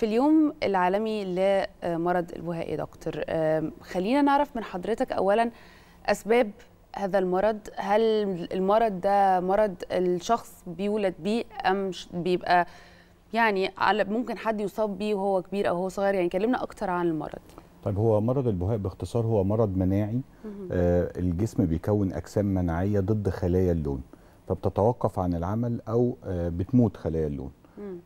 في اليوم العالمي لمرض يا دكتور خلينا نعرف من حضرتك اولا اسباب هذا المرض هل المرض ده مرض الشخص بيولد بيه ام بيبقى يعني على ممكن حد يصاب بيه وهو كبير او هو صغير يعني كلمنا اكتر عن المرض طيب هو مرض البهاء باختصار هو مرض مناعي آه الجسم بيكون اجسام مناعيه ضد خلايا اللون فبتتوقف عن العمل او آه بتموت خلايا اللون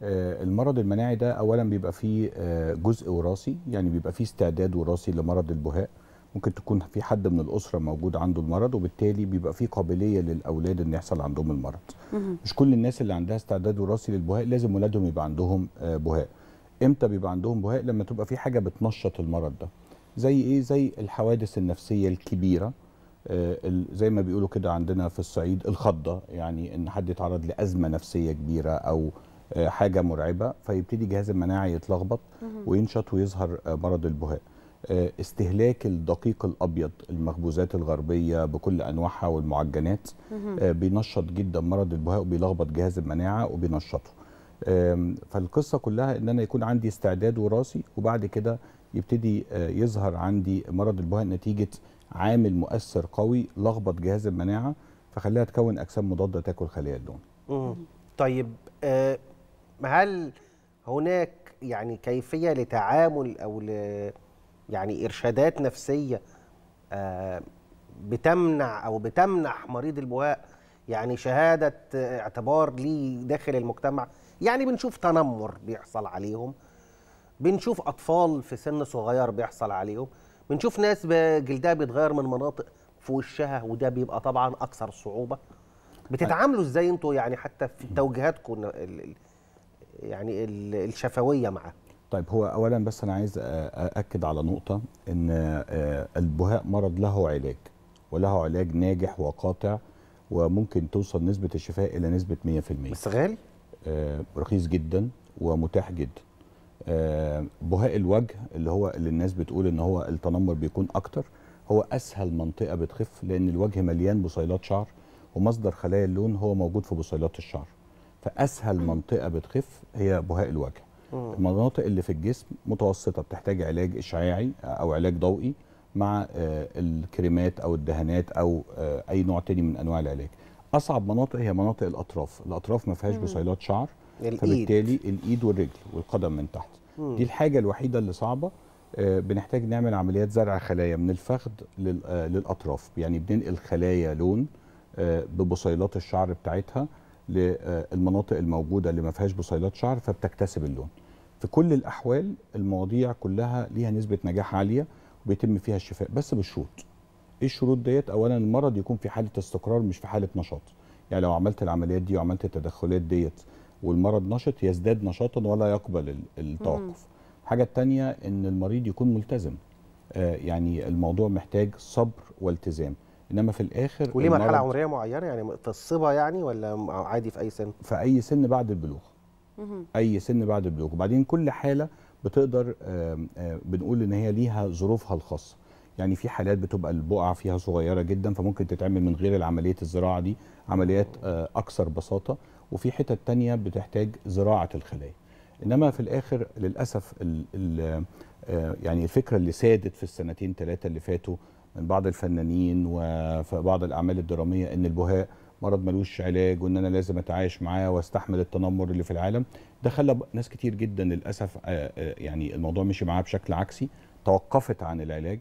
آه، المرض المناعي ده اولا بيبقى فيه آه، جزء وراثي يعني بيبقى فيه استعداد وراثي لمرض البهاء ممكن تكون في حد من الاسره موجود عنده المرض وبالتالي بيبقى فيه قابليه للاولاد ان يحصل عندهم المرض مش كل الناس اللي عندها استعداد وراثي للبهاء لازم ولادهم يبقى عندهم آه، بهاء امتى بيبقى عندهم بهاء لما تبقى في حاجه بتنشط المرض ده زي ايه زي الحوادث النفسيه الكبيره زي ما بيقولوا كده عندنا في الصعيد الخضه يعني ان حد يتعرض لازمه نفسيه كبيره او حاجه مرعبه فيبتدي جهاز المناعه يتلخبط وينشط ويظهر آه، مرض البهاء آه، استهلاك الدقيق الابيض المخبوزات الغربيه بكل انواعها والمعجنات آه، بينشط جدا مرض البهاء وبيلخبط جهاز المناعه وبينشطه فالقصه كلها ان انا يكون عندي استعداد وراثي وبعد كده يبتدي يظهر عندي مرض البهاء نتيجه عامل مؤثر قوي لخبط جهاز المناعه فخليها تكون اجسام مضاده تاكل خلايا الدهون. طيب هل هناك يعني كيفيه لتعامل او ل يعني ارشادات نفسيه آه، بتمنع او بتمنح مريض البهاء يعني شهاده اعتبار ليه داخل المجتمع يعني بنشوف تنمر بيحصل عليهم بنشوف اطفال في سن صغير بيحصل عليهم بنشوف ناس جلدها بيتغير من مناطق في وشها وده بيبقى طبعا اكثر صعوبه بتتعاملوا ازاي انتوا يعني حتى في توجيهاتكم يعني الشفويه معاه طيب هو اولا بس انا عايز اكد على نقطه ان آه، البهاء مرض له علاج وله علاج ناجح وقاطع وممكن توصل نسبه الشفاء الى نسبه 100% بس غالي آه، رخيص جدا ومتاح جدا آه، بهاء الوجه اللي هو اللي الناس بتقول ان هو التنمر بيكون اكتر هو اسهل منطقه بتخف لان الوجه مليان بصيلات شعر ومصدر خلايا اللون هو موجود في بصيلات الشعر فاسهل منطقه بتخف هي بهاء الوجه المناطق اللي في الجسم متوسطه بتحتاج علاج اشعاعي او علاج ضوئي مع آه، الكريمات او الدهانات او آه، اي نوع تاني من انواع العلاج اصعب مناطق هي مناطق الاطراف الاطراف ما فيهاش بصيلات شعر فبالتالي الايد والرجل والقدم من تحت دي الحاجه الوحيده اللي صعبه آه، بنحتاج نعمل عمليات زرع خلايا من الفخذ للاطراف يعني بننقل خلايا لون ببصيلات الشعر بتاعتها للمناطق الموجوده اللي ما فيهاش بصيلات شعر فبتكتسب اللون. في كل الاحوال المواضيع كلها ليها نسبه نجاح عاليه وبيتم فيها الشفاء بس بالشروط. ايه الشروط ديت؟ اولا المرض يكون في حاله استقرار مش في حاله نشاط. يعني لو عملت العمليات دي وعملت التدخلات ديت والمرض نشط يزداد نشاطا ولا يقبل التوقف. الحاجه الثانيه ان المريض يكون ملتزم. آه، يعني الموضوع محتاج صبر والتزام انما في الاخر وليه مرحله عمريه معينه يعني متصبه يعني ولا عادي في اي سن في اي سن بعد البلوغ اي سن بعد البلوغ وبعدين كل حاله بتقدر بنقول ان هي ليها ظروفها الخاصه يعني في حالات بتبقى البقع فيها صغيره جدا فممكن تتعمل من غير عمليه الزراعه دي عمليات آه، اكثر بساطه وفي حتت تانية بتحتاج زراعه الخلايا انما في الاخر للاسف الـ الـ يعني الفكره اللي سادت في السنتين ثلاثه اللي فاتوا من بعض الفنانين وفي بعض الاعمال الدراميه ان البهاء مرض ملوش علاج وان انا لازم اتعايش معاه واستحمل التنمر اللي في العالم ده خلى ناس كتير جدا للاسف آه، آه، يعني الموضوع مشي معاها بشكل عكسي توقفت عن العلاج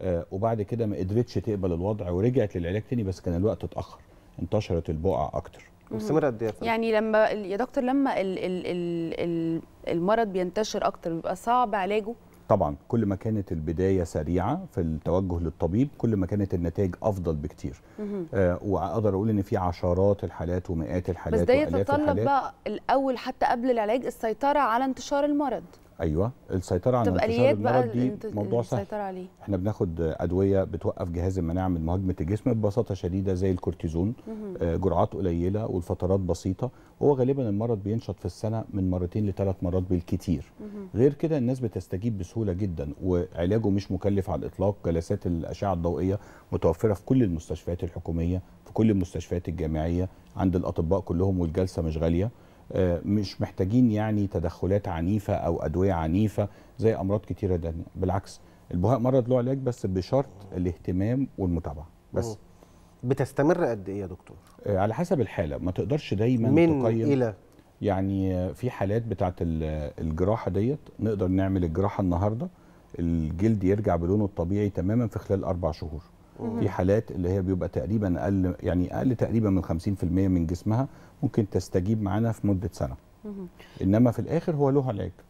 آه، وبعد كده ما قدرتش تقبل الوضع ورجعت للعلاج تاني بس كان الوقت اتاخر انتشرت البقع اكتر مستمر قد ايه يعني لما يا دكتور لما ال ال ال المرض بينتشر اكتر بيبقى صعب علاجه طبعا كل ما كانت البدايه سريعه في التوجه للطبيب كل ما كانت النتائج افضل بكتير آه واقدر اقول ان في عشرات الحالات ومئات الحالات بس ده يتطلب بقى الاول حتى قبل العلاج السيطره على انتشار المرض ايوه السيطره على انتشار المرض دي موضوع سهل عليه. احنا بناخد ادويه بتوقف جهاز المناعه من مهاجمه الجسم ببساطه شديده زي الكورتيزون آه، جرعات قليله والفترات بسيطه هو غالبا المرض بينشط في السنه من مرتين لثلاث مرات بالكتير غير كده الناس بتستجيب بسهوله جدا وعلاجه مش مكلف على الاطلاق جلسات الاشعه الضوئيه متوفره في كل المستشفيات الحكوميه في كل المستشفيات الجامعيه عند الاطباء كلهم والجلسه مش غاليه آه، مش محتاجين يعني تدخلات عنيفه او ادويه عنيفه زي امراض كتيره تانية بالعكس البهاء مرض له علاج بس بشرط الاهتمام والمتابعه بس بتستمر قد ايه يا دكتور آه، على حسب الحاله ما تقدرش دايما من تقيم الى يعني في حالات بتاعه الجراحه ديت نقدر نعمل الجراحه النهارده الجلد يرجع بلونه الطبيعي تماما في خلال اربع شهور في حالات اللي هي بيبقى تقريبا اقل يعني اقل تقريبا من 50% من جسمها ممكن تستجيب معانا في مده سنه انما في الاخر هو له علاج